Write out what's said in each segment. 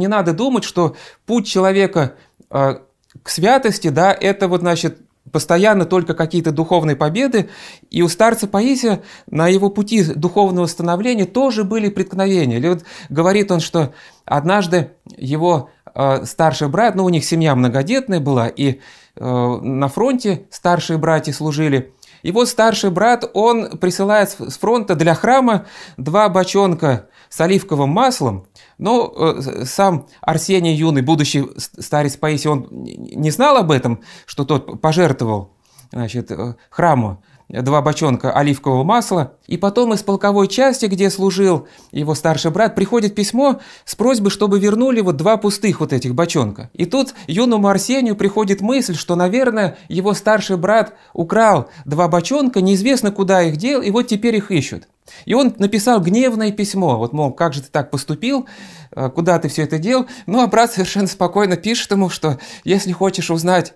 Не надо думать, что путь человека а, к святости, да, это вот, значит, постоянно только какие-то духовные победы. И у старца Паисия на его пути духовного становления тоже были преткновения. Или вот говорит он, что однажды его а, старший брат, ну, у них семья многодетная была, и а, на фронте старшие братья служили – его старший брат, он присылает с фронта для храма два бочонка с оливковым маслом, но э, сам Арсений Юный, будущий старец Паисий, он не знал об этом, что тот пожертвовал значит, э, храму два бочонка оливкового масла, и потом из полковой части, где служил его старший брат, приходит письмо с просьбой, чтобы вернули вот два пустых вот этих бочонка. И тут юному Арсению приходит мысль, что, наверное, его старший брат украл два бочонка, неизвестно куда их дел, и вот теперь их ищут. И он написал гневное письмо, вот, мол, как же ты так поступил, э, куда ты все это дел? Ну, а брат совершенно спокойно пишет ему, что если хочешь узнать,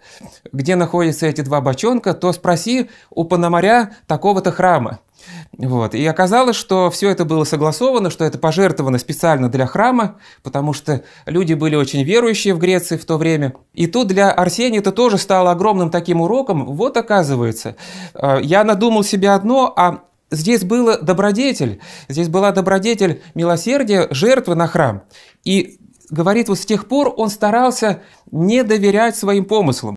где находятся эти два бочонка, то спроси у Пономаря такого-то храма. Вот. И оказалось, что все это было согласовано, что это пожертвовано специально для храма, потому что люди были очень верующие в Греции в то время. И тут для Арсения это тоже стало огромным таким уроком. Вот оказывается, э, я надумал себе одно, а Здесь был добродетель, здесь была добродетель милосердия, жертвы на храм. И говорит, вот с тех пор он старался не доверять своим помыслам.